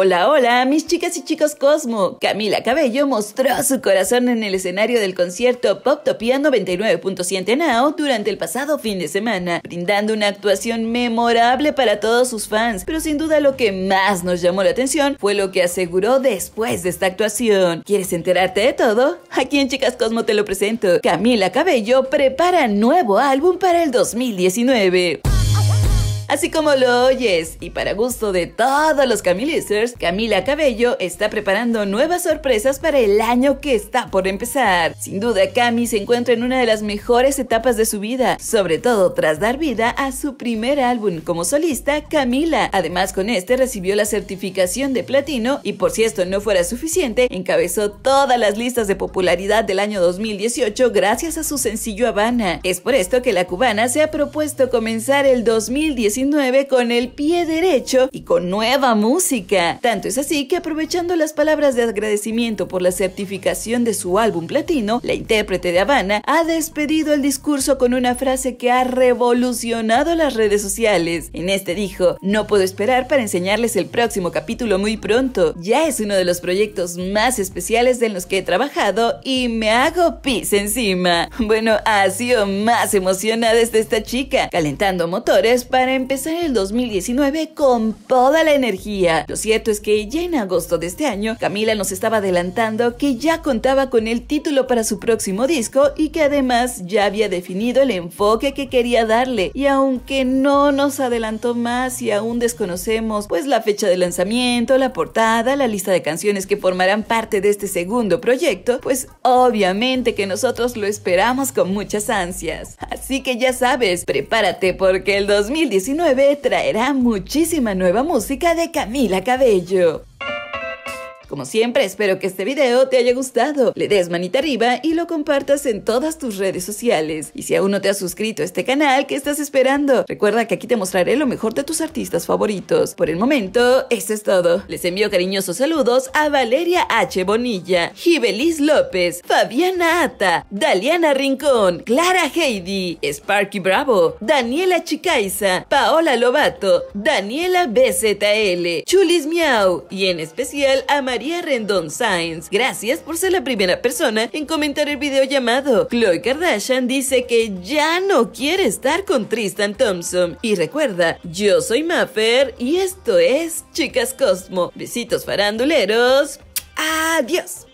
Hola, hola, mis chicas y chicos Cosmo. Camila Cabello mostró su corazón en el escenario del concierto Pop Topia 99.7 Now durante el pasado fin de semana, brindando una actuación memorable para todos sus fans. Pero sin duda lo que más nos llamó la atención fue lo que aseguró después de esta actuación. ¿Quieres enterarte de todo? Aquí en Chicas Cosmo te lo presento. Camila Cabello prepara nuevo álbum para el 2019. Así como lo oyes, y para gusto de todos los Camilisters, Camila Cabello está preparando nuevas sorpresas para el año que está por empezar. Sin duda, Cami se encuentra en una de las mejores etapas de su vida, sobre todo tras dar vida a su primer álbum como solista, Camila. Además, con este recibió la certificación de platino y por si esto no fuera suficiente, encabezó todas las listas de popularidad del año 2018 gracias a su sencillo Habana. Es por esto que la cubana se ha propuesto comenzar el 2019 con el pie derecho y con nueva música. Tanto es así que aprovechando las palabras de agradecimiento por la certificación de su álbum platino, la intérprete de Habana ha despedido el discurso con una frase que ha revolucionado las redes sociales. En este dijo, no puedo esperar para enseñarles el próximo capítulo muy pronto. Ya es uno de los proyectos más especiales en los que he trabajado y me hago pis encima. Bueno, ha sido más emocionada esta chica, calentando motores para empezar empezar el 2019 con toda la energía. Lo cierto es que ya en agosto de este año, Camila nos estaba adelantando que ya contaba con el título para su próximo disco y que además ya había definido el enfoque que quería darle. Y aunque no nos adelantó más y aún desconocemos pues la fecha de lanzamiento, la portada, la lista de canciones que formarán parte de este segundo proyecto, pues obviamente que nosotros lo esperamos con muchas ansias. Así que ya sabes, prepárate porque el 2019 traerá muchísima nueva música de Camila Cabello. Como siempre, espero que este video te haya gustado, le des manita arriba y lo compartas en todas tus redes sociales. Y si aún no te has suscrito a este canal, ¿qué estás esperando? Recuerda que aquí te mostraré lo mejor de tus artistas favoritos. Por el momento, eso es todo. Les envío cariñosos saludos a Valeria H. Bonilla, Gibelis López, Fabiana Ata, Daliana Rincón, Clara Heidi, Sparky Bravo, Daniela Chicaiza, Paola Lobato, Daniela BZL, Chulis Miau y en especial a María María Rendón Sainz. Gracias por ser la primera persona en comentar el video llamado. Chloe Kardashian dice que ya no quiere estar con Tristan Thompson. Y recuerda, yo soy Maffer y esto es Chicas Cosmo. Besitos faranduleros. Adiós.